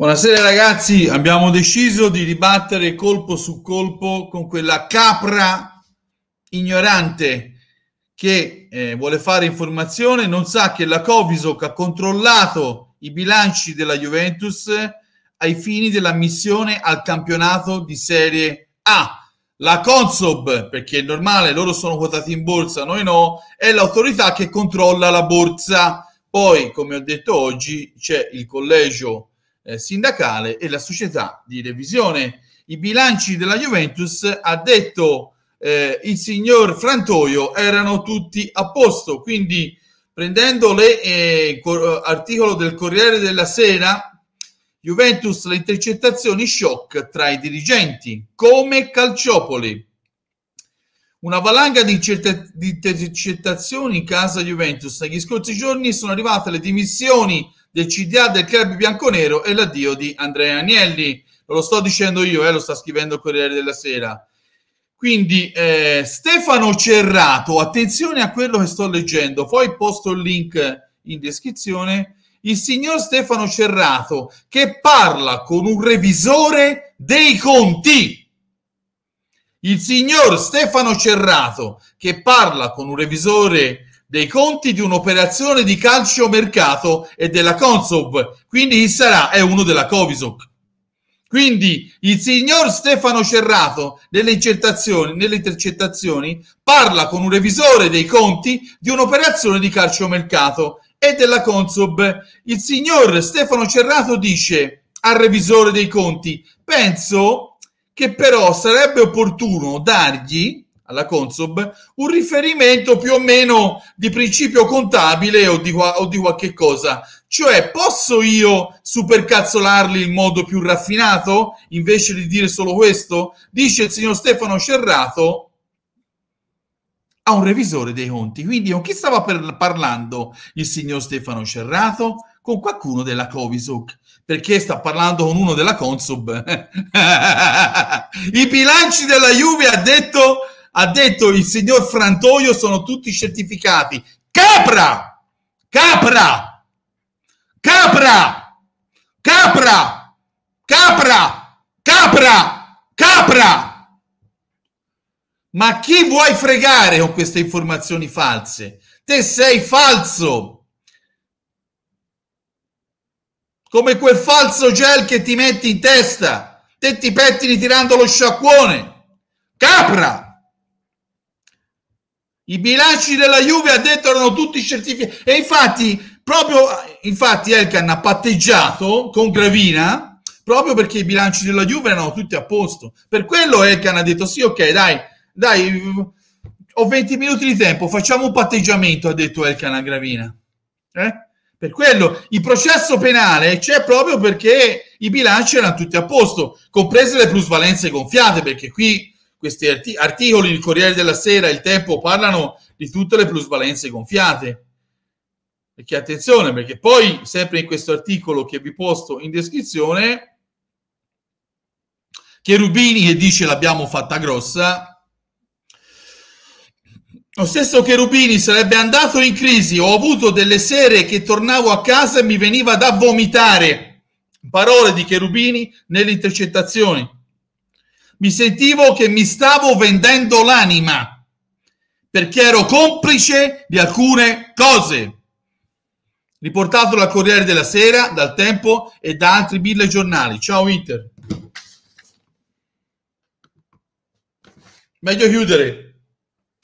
Buonasera ragazzi, abbiamo deciso di ribattere colpo su colpo con quella capra ignorante che eh, vuole fare informazione, non sa che la Covisoc ha controllato i bilanci della Juventus ai fini dell'ammissione al campionato di Serie A. La Consob, perché è normale, loro sono quotati in borsa, noi no, è l'autorità che controlla la borsa. Poi, come ho detto oggi, c'è il collegio eh, sindacale e la società di revisione. I bilanci della Juventus, ha detto eh, il signor Frantoio, erano tutti a posto, quindi prendendo l'articolo eh, del Corriere della Sera, Juventus le intercettazioni shock tra i dirigenti, come Calciopoli. Una valanga di, intercettazioni intercettazioni in casa Juventus. Negli scorsi giorni sono arrivate le dimissioni del CDA del club bianconero e l'addio di Andrea Agnelli. lo sto dicendo io, eh, lo sta scrivendo il Corriere della Sera. Quindi eh, Stefano Cerrato, attenzione a quello che sto leggendo, poi posto il link in descrizione. Il signor Stefano Cerrato che parla con un revisore dei conti il signor Stefano Cerrato che parla con un revisore dei conti di un'operazione di calcio mercato e della Consob, quindi chi sarà? È uno della Covisoc. Quindi il signor Stefano Cerrato nelle intercettazioni, nelle intercettazioni parla con un revisore dei conti di un'operazione di calciomercato e della Consob. Il signor Stefano Cerrato dice al revisore dei conti, penso che però sarebbe opportuno dargli alla Consob un riferimento più o meno di principio contabile o di, o di qualche cosa. Cioè, posso io supercazzolarli in modo più raffinato invece di dire solo questo? Dice il signor Stefano Cerrato a un revisore dei conti. Quindi, con chi stava parlando il signor Stefano Cerrato? con qualcuno della Covisoc perché sta parlando con uno della Consob. I bilanci della Juve ha detto, ha detto il signor Frantoio sono tutti certificati. Capra! Capra! Capra! Capra! Capra! Capra! Capra! Ma chi vuoi fregare con queste informazioni false? Te sei falso! come quel falso gel che ti metti in testa, te ti pettini tirando lo sciacquone. Capra! I bilanci della Juve detto erano tutti certificati. E infatti, proprio, infatti Elkan ha patteggiato con Gravina, proprio perché i bilanci della Juve erano tutti a posto. Per quello Elkan ha detto, sì, ok, dai, dai, ho 20 minuti di tempo, facciamo un patteggiamento, ha detto Elkan a Gravina. Eh? Per quello il processo penale c'è proprio perché i bilanci erano tutti a posto, comprese le plusvalenze gonfiate, perché qui questi articoli, il Corriere della Sera, il Tempo parlano di tutte le plusvalenze gonfiate. Perché attenzione, perché poi sempre in questo articolo che vi posto in descrizione, Cherubini che dice l'abbiamo fatta grossa, lo stesso Cherubini sarebbe andato in crisi. Ho avuto delle sere che tornavo a casa e mi veniva da vomitare. Parole di Cherubini nelle intercettazioni. Mi sentivo che mi stavo vendendo l'anima perché ero complice di alcune cose. Riportato dal Corriere della Sera, dal Tempo e da altri mille giornali. Ciao Inter. Meglio chiudere.